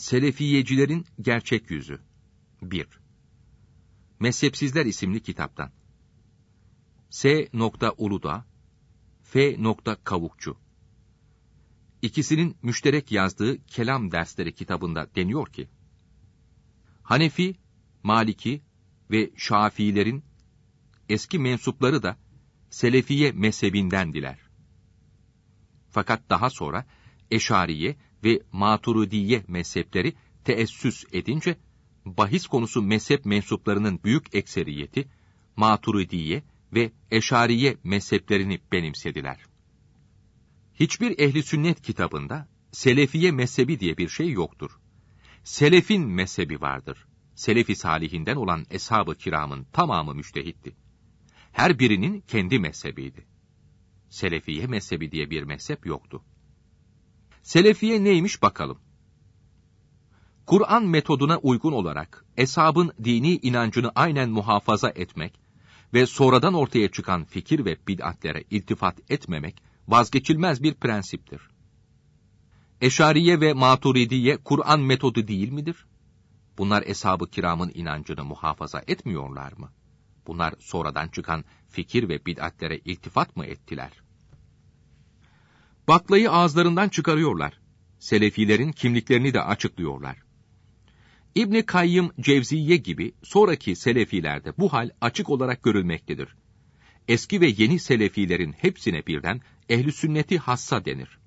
Selefiyecilerin Gerçek Yüzü 1. Mezhepsizler isimli kitaptan. S. Uluda, F. Kavukçu. İkisinin müşterek yazdığı Kelam Dersleri kitabında deniyor ki, Hanefi, Maliki ve Şafiilerin eski mensupları da Selefiye mezhebindendiler. Fakat daha sonra Eşariye ve maturidiye mezhepleri teessüs edince, bahis konusu mezhep mensuplarının büyük ekseriyeti, maturidiye ve eşariye mezheplerini benimsediler. Hiçbir ehli sünnet kitabında selefiye mezhebi diye bir şey yoktur. Selefin mezhebi vardır. Selefi salihinden olan eshab-ı kiramın tamamı müştehitti. Her birinin kendi mezhebiydi. Selefiye mezhebi diye bir mezhep yoktu. Selefiye neymiş bakalım. Kur'an metoduna uygun olarak esabın dini inancını aynen muhafaza etmek ve sonradan ortaya çıkan fikir ve bid'atlere iltifat etmemek vazgeçilmez bir prensiptir. Eşariye ve Maturidiye Kur'an metodu değil midir? Bunlar eshab-ı kiramın inancını muhafaza etmiyorlar mı? Bunlar sonradan çıkan fikir ve bid'atlere iltifat mı ettiler?'' Baklayı ağızlarından çıkarıyorlar. Selefilerin kimliklerini de açıklıyorlar. İbni Kayyım Cevziye gibi sonraki selefilerde bu hal açık olarak görülmektedir. Eski ve yeni selefilerin hepsine birden ehli sünneti hassa denir.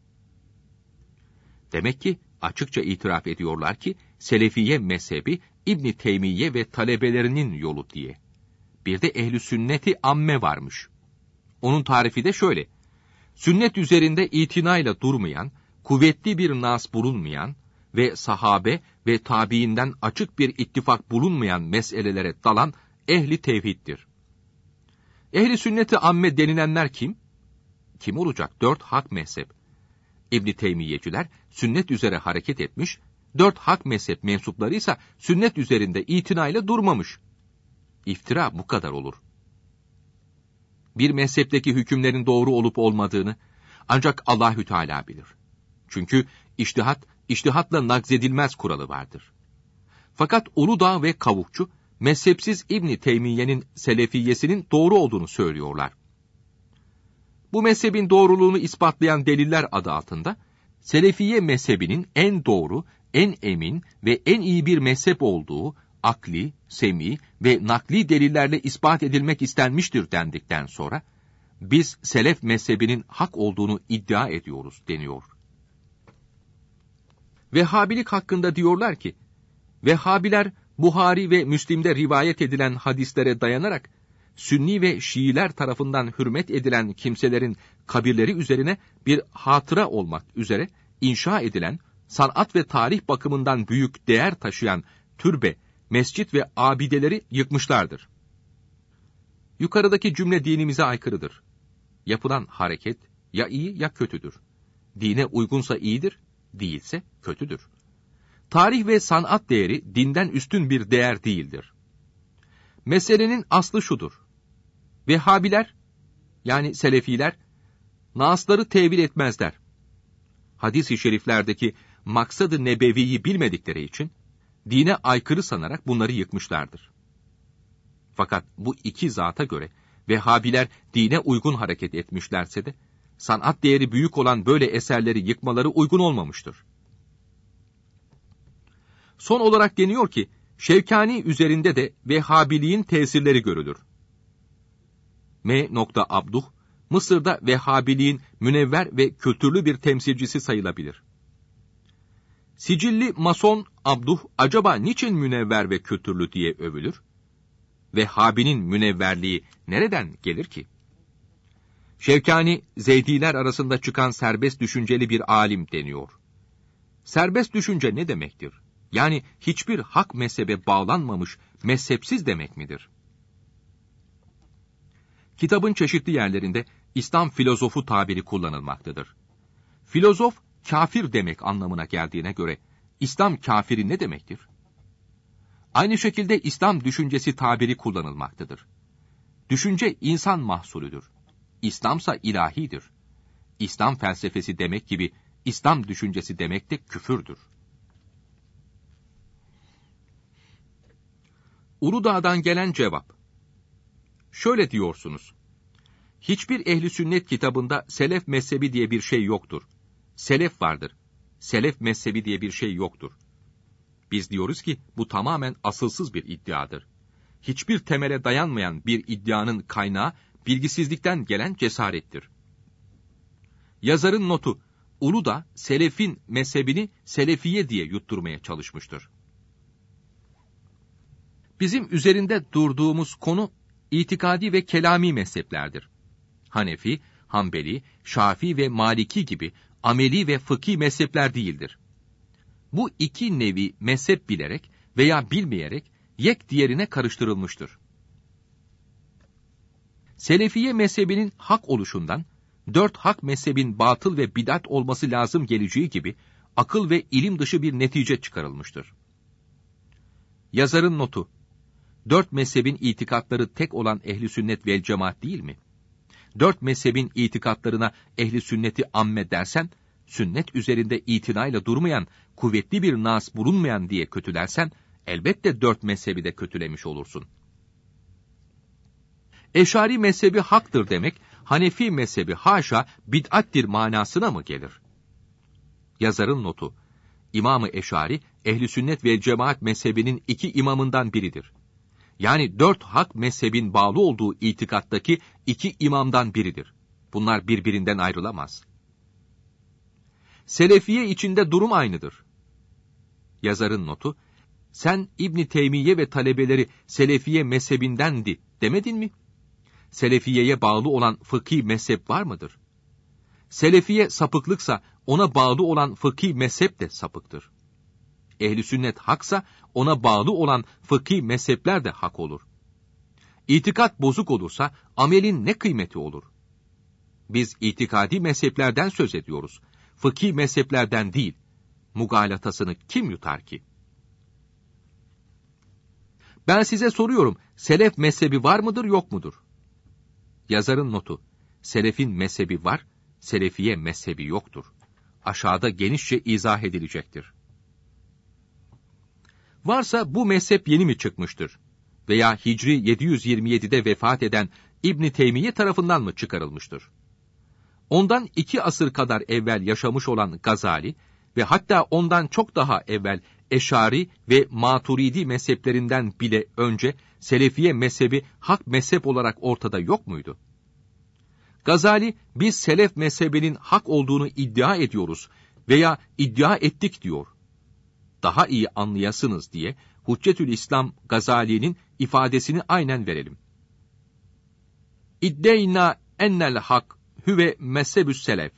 Demek ki açıkça itiraf ediyorlar ki selefiye mezhebi İbni Teymiye ve talebelerinin yolu diye. Bir de ehli sünneti amme varmış. Onun tarifi de şöyle. Sünnet üzerinde itinayla durmayan, kuvvetli bir nas bulunmayan ve sahabe ve tabiinden açık bir ittifak bulunmayan meselelere dalan ehli tevhiddir. Ehli sünneti amme denilenler kim? Kim olacak? Dört hak mezhep. İbni Teymiyeciler sünnet üzere hareket etmiş, dört hak mezhep mensupları ise sünnet üzerinde itinayla durmamış. İftira bu kadar olur.'' bir mezhepteki hükümlerin doğru olup olmadığını ancak Allahü Teala bilir. Çünkü iştihat, iştihatla nakzedilmez kuralı vardır. Fakat Uludağ ve Kavukçu, mezhepsiz İbni Teymiye'nin selefiyesinin doğru olduğunu söylüyorlar. Bu mezhebin doğruluğunu ispatlayan deliller adı altında, Selefiye mezhebinin en doğru, en emin ve en iyi bir mezhep olduğu akli, semi ve nakli delillerle ispat edilmek istenmiştir dendikten sonra, biz selef mezhebinin hak olduğunu iddia ediyoruz deniyor. Vehhabilik hakkında diyorlar ki, Vehhabiler Buhari ve Müslim'de rivayet edilen hadislere dayanarak, Sünni ve Şiiler tarafından hürmet edilen kimselerin kabirleri üzerine bir hatıra olmak üzere inşa edilen, sanat ve tarih bakımından büyük değer taşıyan türbe mescit ve abideleri yıkmışlardır. Yukarıdaki cümle dinimize aykırıdır. Yapılan hareket ya iyi ya kötüdür. Dine uygunsa iyidir, değilse kötüdür. Tarih ve sanat değeri dinden üstün bir değer değildir. Meselenin aslı şudur. Vehhabiler, yani Selefiler, nasları tevil etmezler. Hadis-i şeriflerdeki maksadı nebeviyi bilmedikleri için, dine aykırı sanarak bunları yıkmışlardır. Fakat bu iki zata göre Vehhabiler dine uygun hareket etmişlerse de, sanat değeri büyük olan böyle eserleri yıkmaları uygun olmamıştır. Son olarak deniyor ki, Şevkani üzerinde de Vehhabiliğin tesirleri görülür. M. Abduh, Mısır'da Vehhabiliğin münevver ve kültürlü bir temsilcisi sayılabilir. Sicilli mason Abduh acaba niçin münevver ve kültürlü diye övülür? Ve Habi'nin münevverliği nereden gelir ki? Şevkani, Zeydiler arasında çıkan serbest düşünceli bir alim deniyor. Serbest düşünce ne demektir? Yani hiçbir hak mezhebe bağlanmamış, mezhepsiz demek midir? Kitabın çeşitli yerlerinde İslam filozofu tabiri kullanılmaktadır. Filozof, kafir demek anlamına geldiğine göre İslam kafiri ne demektir? Aynı şekilde İslam düşüncesi tabiri kullanılmaktadır. Düşünce insan mahsulüdür. İslamsa ilahidir. İslam felsefesi demek gibi İslam düşüncesi demek de küfürdür. Uludağ'dan gelen cevap. Şöyle diyorsunuz. Hiçbir ehli sünnet kitabında selef mezhebi diye bir şey yoktur. Selef vardır. Selef mezhebi diye bir şey yoktur. Biz diyoruz ki bu tamamen asılsız bir iddiadır. Hiçbir temele dayanmayan bir iddianın kaynağı bilgisizlikten gelen cesarettir. Yazarın notu, Ulu da Selef'in mezhebini Selefiye diye yutturmaya çalışmıştır. Bizim üzerinde durduğumuz konu itikadi ve kelami mezheplerdir. Hanefi, Hanbeli, Şafi ve Maliki gibi ameli ve fıkhi mezhepler değildir. Bu iki nevi mezhep bilerek veya bilmeyerek yek diğerine karıştırılmıştır. Selefiye mezhebinin hak oluşundan, dört hak mezhebin batıl ve bidat olması lazım geleceği gibi akıl ve ilim dışı bir netice çıkarılmıştır. Yazarın notu, dört mezhebin itikatları tek olan ehli sünnet vel cemaat değil mi? dört mezhebin itikatlarına ehli sünneti amme dersen, sünnet üzerinde itinayla durmayan, kuvvetli bir nas bulunmayan diye kötülersen, elbette dört mezhebi de kötülemiş olursun. Eşari mezhebi haktır demek, Hanefi mezhebi haşa bid'attir manasına mı gelir? Yazarın notu, İmamı ı Eşari, ehli sünnet ve cemaat mezhebinin iki imamından biridir yani dört hak mezhebin bağlı olduğu itikattaki iki imamdan biridir. Bunlar birbirinden ayrılamaz. Selefiye içinde durum aynıdır. Yazarın notu, sen İbni Teymiye ve talebeleri Selefiye mezhebindendi demedin mi? Selefiye'ye bağlı olan fıkhi mezhep var mıdır? Selefiye sapıklıksa ona bağlı olan fıkhi mezhep de sapıktır ehli sünnet haksa ona bağlı olan fıkhi mezhepler de hak olur. İtikat bozuk olursa amelin ne kıymeti olur? Biz itikadi mezheplerden söz ediyoruz. Fıkhi mezheplerden değil. Mugalatasını kim yutar ki? Ben size soruyorum, selef mezhebi var mıdır yok mudur? Yazarın notu, selefin mezhebi var, selefiye mezhebi yoktur. Aşağıda genişçe izah edilecektir. Varsa bu mezhep yeni mi çıkmıştır? Veya Hicri 727'de vefat eden İbni Teymiye tarafından mı çıkarılmıştır? Ondan iki asır kadar evvel yaşamış olan Gazali ve hatta ondan çok daha evvel Eşari ve Maturidi mezheplerinden bile önce Selefiye mezhebi hak mezhep olarak ortada yok muydu? Gazali, biz Selef mezhebinin hak olduğunu iddia ediyoruz veya iddia ettik diyor daha iyi anlayasınız diye Hüccetül İslam Gazali'nin ifadesini aynen verelim. İddeyna ennel hak hüve mezhebüs selef.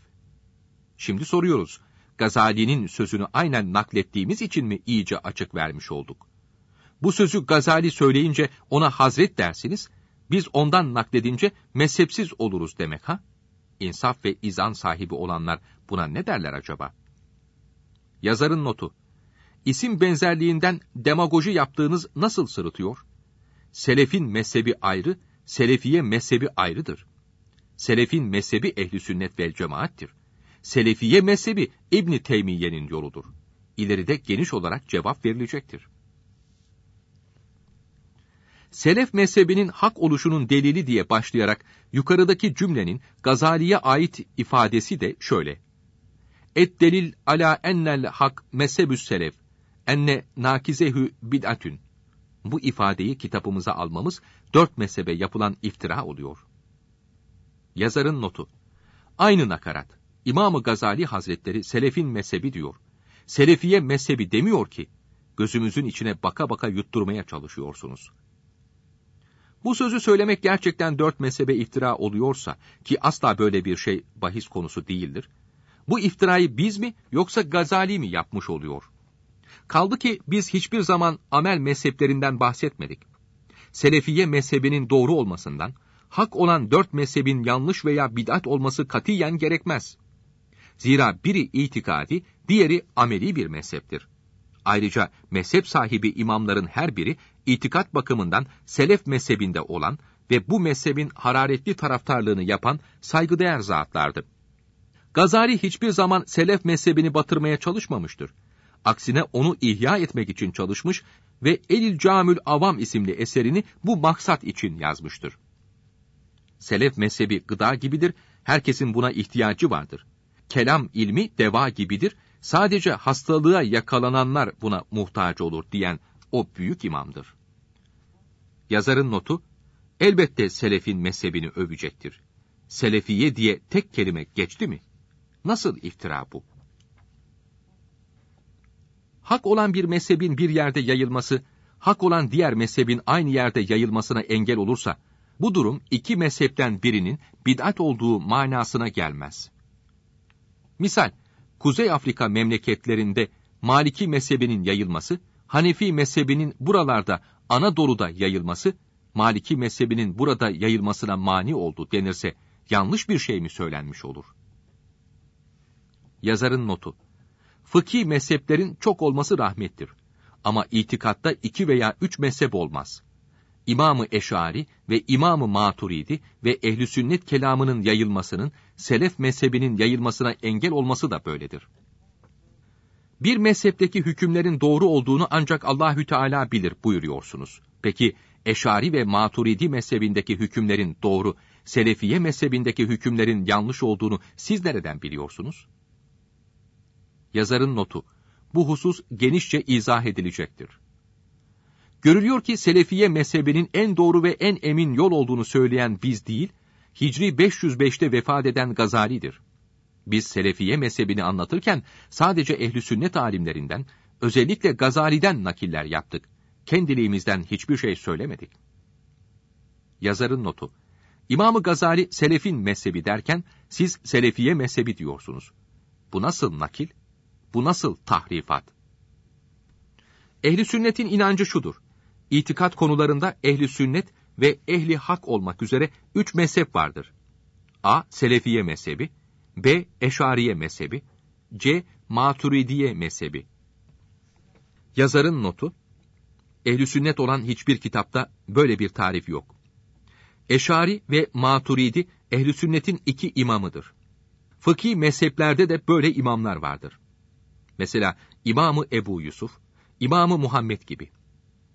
Şimdi soruyoruz. Gazali'nin sözünü aynen naklettiğimiz için mi iyice açık vermiş olduk? Bu sözü Gazali söyleyince ona hazret dersiniz, biz ondan nakledince mezhepsiz oluruz demek ha? İnsaf ve izan sahibi olanlar buna ne derler acaba? Yazarın notu isim benzerliğinden demagoji yaptığınız nasıl sırıtıyor? Selefin mezhebi ayrı, Selefiye mezhebi ayrıdır. Selefin mezhebi ehli sünnet vel cemaattir. Selefiye mezhebi İbni Teymiye'nin yoludur. İleride geniş olarak cevap verilecektir. Selef mezhebinin hak oluşunun delili diye başlayarak yukarıdaki cümlenin Gazali'ye ait ifadesi de şöyle. Et delil ala ennel hak mezhebüs selef enne nakizehü bid'atün. Bu ifadeyi kitabımıza almamız dört mezhebe yapılan iftira oluyor. Yazarın notu. Aynı nakarat. İmam-ı Gazali Hazretleri selefin mezhebi diyor. Selefiye mezhebi demiyor ki, gözümüzün içine baka baka yutturmaya çalışıyorsunuz. Bu sözü söylemek gerçekten dört mezhebe iftira oluyorsa ki asla böyle bir şey bahis konusu değildir. Bu iftirayı biz mi yoksa Gazali mi yapmış oluyor? Kaldı ki biz hiçbir zaman amel mezheplerinden bahsetmedik. Selefiye mezhebinin doğru olmasından, hak olan dört mezhebin yanlış veya bid'at olması katiyen gerekmez. Zira biri itikadi, diğeri ameli bir mezheptir. Ayrıca mezhep sahibi imamların her biri itikat bakımından selef mezhebinde olan ve bu mezhebin hararetli taraftarlığını yapan saygıdeğer zatlardı. Gazali hiçbir zaman selef mezhebini batırmaya çalışmamıştır. Aksine onu ihya etmek için çalışmış ve Elil Camül Avam isimli eserini bu maksat için yazmıştır. Selef mezhebi gıda gibidir, herkesin buna ihtiyacı vardır. Kelam ilmi deva gibidir, sadece hastalığa yakalananlar buna muhtaç olur diyen o büyük imamdır. Yazarın notu, elbette selefin mezhebini övecektir. Selefiye diye tek kelime geçti mi? Nasıl iftira bu? hak olan bir mezhebin bir yerde yayılması, hak olan diğer mezhebin aynı yerde yayılmasına engel olursa, bu durum iki mezhepten birinin bid'at olduğu manasına gelmez. Misal, Kuzey Afrika memleketlerinde Maliki mezhebinin yayılması, Hanefi mezhebinin buralarda Anadolu'da yayılması, Maliki mezhebinin burada yayılmasına mani oldu denirse yanlış bir şey mi söylenmiş olur? Yazarın notu fıkhi mezheplerin çok olması rahmettir. Ama itikatta iki veya üç mezhep olmaz. İmamı Eşari ve İmamı Maturidi ve ehli sünnet kelamının yayılmasının selef mezhebinin yayılmasına engel olması da böyledir. Bir mezhepteki hükümlerin doğru olduğunu ancak Allahü Teala bilir buyuruyorsunuz. Peki Eşari ve Maturidi mezhebindeki hükümlerin doğru, Selefiye mezhebindeki hükümlerin yanlış olduğunu siz nereden biliyorsunuz? Yazarın notu. Bu husus genişçe izah edilecektir. Görülüyor ki Selefiye mezhebinin en doğru ve en emin yol olduğunu söyleyen biz değil, Hicri 505'te vefat eden Gazali'dir. Biz Selefiye mezhebini anlatırken sadece ehli sünnet alimlerinden, özellikle Gazali'den nakiller yaptık. Kendiliğimizden hiçbir şey söylemedik. Yazarın notu. İmamı Gazali Selefin mezhebi derken siz Selefiye mezhebi diyorsunuz. Bu nasıl nakil? Bu nasıl tahrifat? Ehli sünnetin inancı şudur. İtikat konularında ehli sünnet ve ehli hak olmak üzere üç mezhep vardır. A. Selefiye mezhebi. B. Eşariye mezhebi. C. Maturidiye mezhebi. Yazarın notu, Ehli sünnet olan hiçbir kitapta böyle bir tarif yok. Eşari ve Maturidi, Ehli sünnetin iki imamıdır. Fıkhi mezheplerde de böyle imamlar vardır. Mesela İmamı Ebu Yusuf, İmamı Muhammed gibi.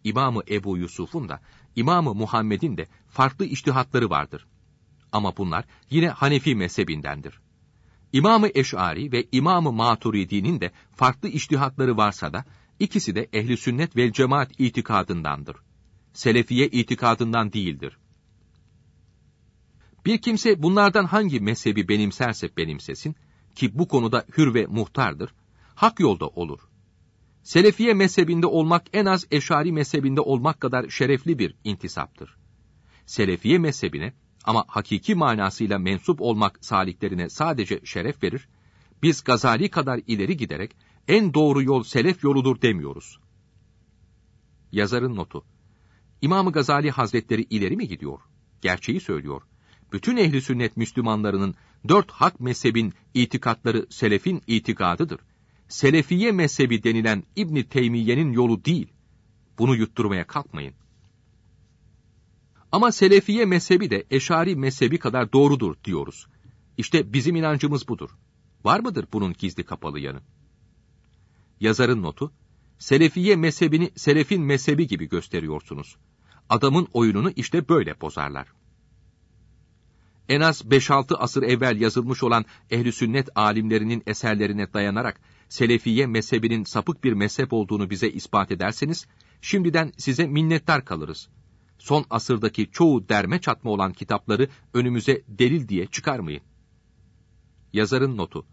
İmamı Ebu Yusuf'un da İmamı Muhammed'in de farklı iştihatları vardır. Ama bunlar yine Hanefi mezhebindendir. İmamı Eş'ari ve İmamı Maturidi'nin de farklı iştihatları varsa da ikisi de ehli sünnet ve cemaat itikadındandır. Selefiye itikadından değildir. Bir kimse bunlardan hangi mezhebi benimserse benimsesin ki bu konuda hür ve muhtardır, hak yolda olur. Selefiye mezhebinde olmak en az eşari mezhebinde olmak kadar şerefli bir intisaptır. Selefiye mezhebine ama hakiki manasıyla mensup olmak saliklerine sadece şeref verir, biz Gazali kadar ileri giderek en doğru yol selef yoludur demiyoruz. Yazarın notu imam Gazali Hazretleri ileri mi gidiyor? Gerçeği söylüyor. Bütün ehli sünnet Müslümanlarının dört hak mezhebin itikatları selefin itikadıdır. Selefiye mezhebi denilen İbni Teymiye'nin yolu değil. Bunu yutturmaya kalkmayın. Ama Selefiye mezhebi de Eşari mezhebi kadar doğrudur diyoruz. İşte bizim inancımız budur. Var mıdır bunun gizli kapalı yanı? Yazarın notu, Selefiye mezhebini Selefin mezhebi gibi gösteriyorsunuz. Adamın oyununu işte böyle bozarlar. En az 5-6 asır evvel yazılmış olan ehli sünnet alimlerinin eserlerine dayanarak Selefiye mezhebinin sapık bir mezhep olduğunu bize ispat ederseniz, şimdiden size minnettar kalırız. Son asırdaki çoğu derme çatma olan kitapları önümüze delil diye çıkarmayın. Yazarın notu.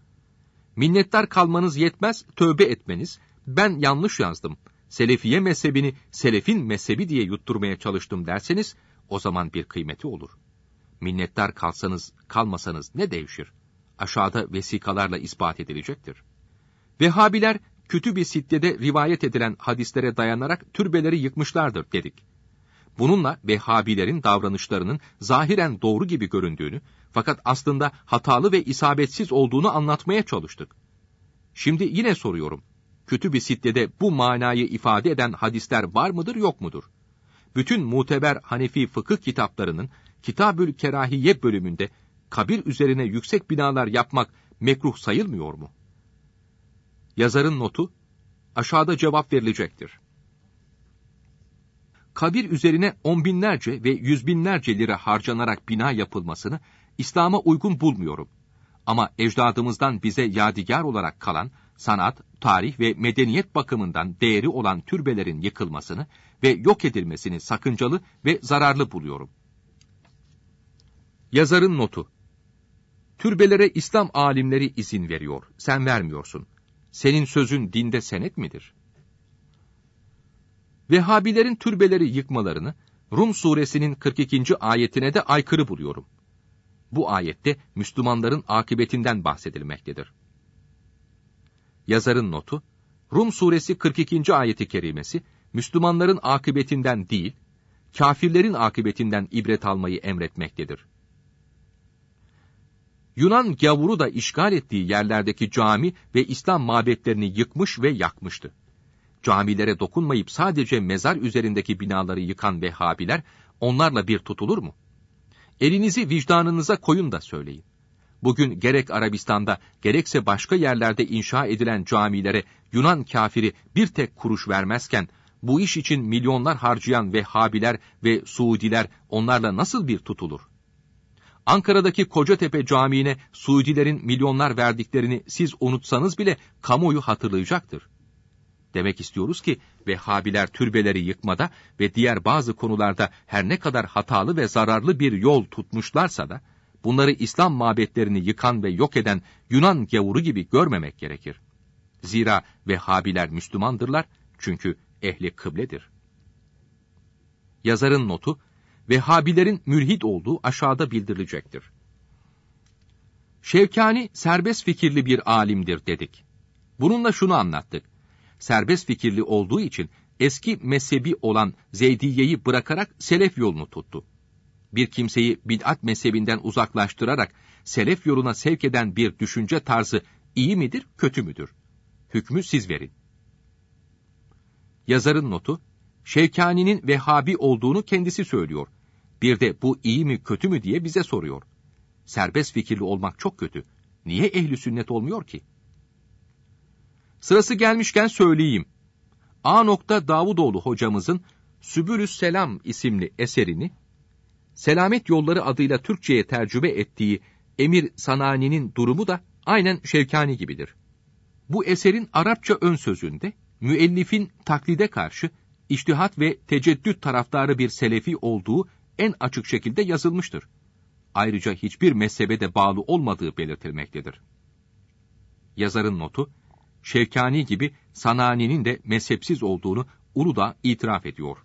Minnettar kalmanız yetmez, tövbe etmeniz. Ben yanlış yazdım. Selefiye mezhebini selefin mezhebi diye yutturmaya çalıştım derseniz, o zaman bir kıymeti olur. Minnettar kalsanız, kalmasanız ne değişir? Aşağıda vesikalarla ispat edilecektir. Vehhabiler kötü bir siddede rivayet edilen hadislere dayanarak türbeleri yıkmışlardır dedik. Bununla Vehhabilerin davranışlarının zahiren doğru gibi göründüğünü fakat aslında hatalı ve isabetsiz olduğunu anlatmaya çalıştık. Şimdi yine soruyorum. Kötü bir siddede bu manayı ifade eden hadisler var mıdır yok mudur? Bütün muteber Hanefi fıkıh kitaplarının Kitabül Kerahiye bölümünde kabir üzerine yüksek binalar yapmak mekruh sayılmıyor mu? Yazarın notu, aşağıda cevap verilecektir. Kabir üzerine on binlerce ve yüz binlerce lira harcanarak bina yapılmasını İslam'a uygun bulmuyorum. Ama ecdadımızdan bize yadigar olarak kalan sanat, tarih ve medeniyet bakımından değeri olan türbelerin yıkılmasını ve yok edilmesini sakıncalı ve zararlı buluyorum. Yazarın notu Türbelere İslam alimleri izin veriyor, sen vermiyorsun. Senin sözün dinde senet midir? Vehhabilerin türbeleri yıkmalarını Rum suresinin 42. ayetine de aykırı buluyorum. Bu ayette Müslümanların akıbetinden bahsedilmektedir. Yazarın notu, Rum suresi 42. ayeti kerimesi, Müslümanların akıbetinden değil, kafirlerin akıbetinden ibret almayı emretmektedir. Yunan gavuru da işgal ettiği yerlerdeki cami ve İslam mabetlerini yıkmış ve yakmıştı. Camilere dokunmayıp sadece mezar üzerindeki binaları yıkan Vehhabiler onlarla bir tutulur mu? Elinizi vicdanınıza koyun da söyleyin. Bugün gerek Arabistan'da gerekse başka yerlerde inşa edilen camilere Yunan kafiri bir tek kuruş vermezken bu iş için milyonlar harcayan Vehhabiler ve Suudiler onlarla nasıl bir tutulur? Ankara'daki Kocatepe Camii'ne Suudilerin milyonlar verdiklerini siz unutsanız bile kamuoyu hatırlayacaktır. Demek istiyoruz ki Vehhabiler türbeleri yıkmada ve diğer bazı konularda her ne kadar hatalı ve zararlı bir yol tutmuşlarsa da, bunları İslam mabetlerini yıkan ve yok eden Yunan gavuru gibi görmemek gerekir. Zira Vehhabiler Müslümandırlar çünkü ehli kıbledir. Yazarın notu, Vehhabilerin mürhit olduğu aşağıda bildirilecektir. Şevkani serbest fikirli bir alimdir dedik. Bununla şunu anlattık. Serbest fikirli olduğu için eski mezhebi olan Zeydiye'yi bırakarak selef yolunu tuttu. Bir kimseyi bid'at mezhebinden uzaklaştırarak selef yoluna sevk eden bir düşünce tarzı iyi midir, kötü müdür? Hükmü siz verin. Yazarın notu, Şevkani'nin Vehhabi olduğunu kendisi söylüyor. Bir de bu iyi mi kötü mü diye bize soruyor. Serbest fikirli olmak çok kötü. Niye ehli sünnet olmuyor ki? Sırası gelmişken söyleyeyim. A. nokta Davudoğlu hocamızın Sübülüs Selam isimli eserini, Selamet Yolları adıyla Türkçe'ye tercüme ettiği Emir Sanani'nin durumu da aynen Şevkani gibidir. Bu eserin Arapça ön sözünde, müellifin taklide karşı iştihat ve teceddüt taraftarı bir selefi olduğu en açık şekilde yazılmıştır. Ayrıca hiçbir mezhebe de bağlı olmadığı belirtilmektedir. Yazarın notu, Şevkani gibi Sanani'nin de mezhepsiz olduğunu Uludağ itiraf ediyor.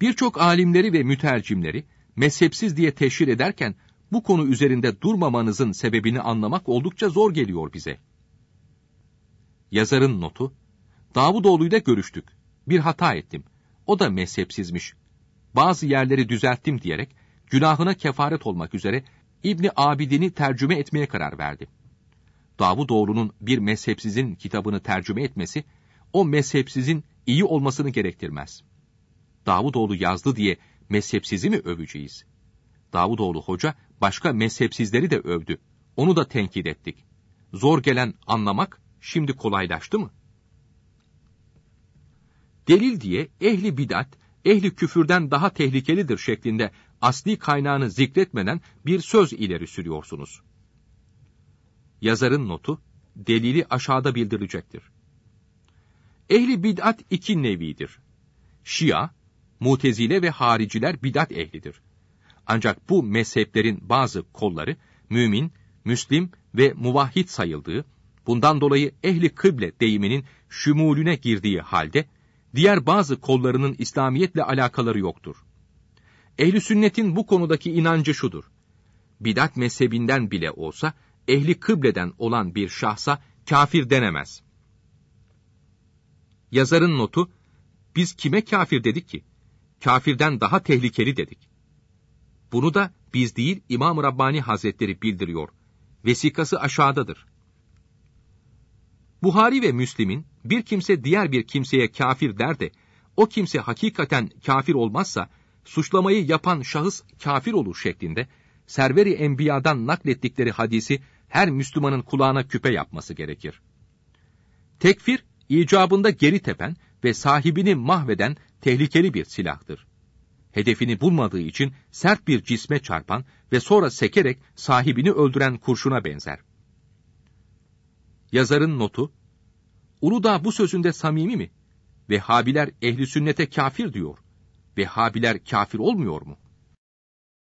Birçok alimleri ve mütercimleri mezhepsiz diye teşhir ederken bu konu üzerinde durmamanızın sebebini anlamak oldukça zor geliyor bize. Yazarın notu, Davudoğlu'yla görüştük. Bir hata ettim. O da mezhepsizmiş. Bazı yerleri düzelttim diyerek günahına kefaret olmak üzere İbni Abidin'i tercüme etmeye karar verdi. Davudoğlu'nun bir mezhepsizin kitabını tercüme etmesi, o mezhepsizin iyi olmasını gerektirmez. Davudoğlu yazdı diye mezhepsizi mi öveceğiz? Davudoğlu hoca başka mezhepsizleri de övdü. Onu da tenkit ettik. Zor gelen anlamak şimdi kolaylaştı mı? delil diye ehli bidat, ehli küfürden daha tehlikelidir şeklinde asli kaynağını zikretmeden bir söz ileri sürüyorsunuz. Yazarın notu, delili aşağıda bildirecektir. Ehli bid'at iki nevidir. Şia, mutezile ve hariciler bid'at ehlidir. Ancak bu mezheplerin bazı kolları, mümin, müslim ve muvahhid sayıldığı, bundan dolayı ehli kıble deyiminin şümulüne girdiği halde, diğer bazı kollarının İslamiyetle alakaları yoktur. Ehli sünnetin bu konudaki inancı şudur. Bidat mezhebinden bile olsa ehli kıbleden olan bir şahsa kafir denemez. Yazarın notu, biz kime kafir dedik ki? Kafirden daha tehlikeli dedik. Bunu da biz değil İmam-ı Rabbani Hazretleri bildiriyor. Vesikası aşağıdadır. Buhari ve Müslim'in bir kimse diğer bir kimseye kafir der de o kimse hakikaten kafir olmazsa suçlamayı yapan şahıs kafir olur şeklinde Serveri Enbiya'dan naklettikleri hadisi her Müslümanın kulağına küpe yapması gerekir. Tekfir, icabında geri tepen ve sahibini mahveden tehlikeli bir silahtır. Hedefini bulmadığı için sert bir cisme çarpan ve sonra sekerek sahibini öldüren kurşuna benzer. Yazarın notu, Uludağ bu sözünde samimi mi? Vehhabiler ehli sünnete kafir diyor. Vehhabiler kafir olmuyor mu?